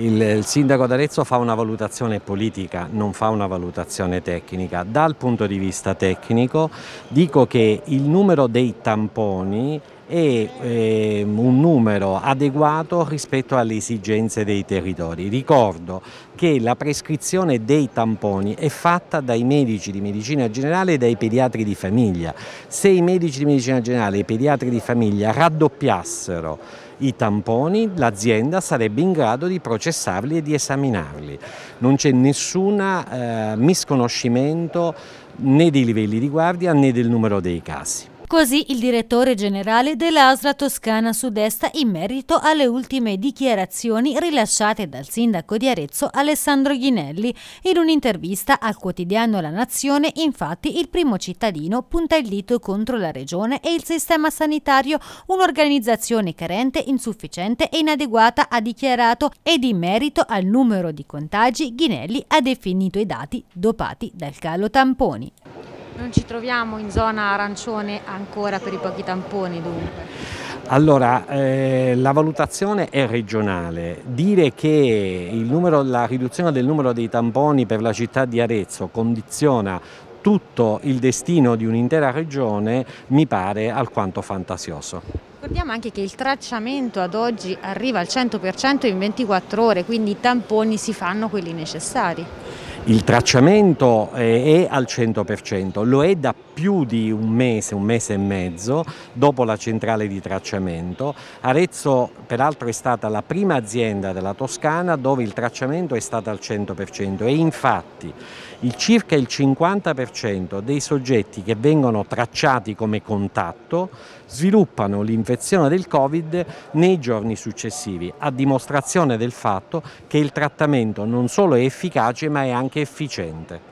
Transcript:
Il, sindaco d'Arezzo fa una valutazione politica, non fa una valutazione tecnica. Dal punto di vista tecnico dico che il numero dei tamponi è ehm, un numero adeguato rispetto alle esigenze dei territori. Ricordo che la prescrizione dei tamponi è fatta dai medici di medicina generale e dai pediatri di famiglia. Se i medici di medicina generale e i pediatri di famiglia raddoppiassero i tamponi l'azienda sarebbe in grado di processarli e di esaminarli. Non c'è nessun eh, misconoscimento né dei livelli di guardia né del numero dei casi. Così il direttore generale dell'Asra Toscana Sud-Est in merito alle ultime dichiarazioni rilasciate dal sindaco di Arezzo Alessandro Ghinelli. In un'intervista al quotidiano La Nazione, infatti, il primo cittadino punta il dito contro la regione e il sistema sanitario, un'organizzazione carente, insufficiente e inadeguata, ha dichiarato, ed in merito al numero di contagi Ghinelli ha definito i dati dopati dal calo tamponi. Non ci troviamo in zona arancione ancora per i pochi tamponi dunque? Allora, eh, la valutazione è regionale. Dire che numero, la riduzione del numero dei tamponi per la città di Arezzo condiziona tutto il destino di un'intera regione mi pare alquanto fantasioso. Ricordiamo anche che il tracciamento ad oggi arriva al 100% in 24 ore, quindi i tamponi si fanno quelli necessari. Il tracciamento eh, è al 100%, lo è da più di un mese, un mese e mezzo dopo la centrale di tracciamento. Arezzo peraltro è stata la prima azienda della Toscana dove il tracciamento è stato al 100% e infatti il circa il 50% dei soggetti che vengono tracciati come contatto sviluppano l'infezione del Covid nei giorni successivi, a dimostrazione del fatto che il trattamento non solo è efficace ma è anche efficiente.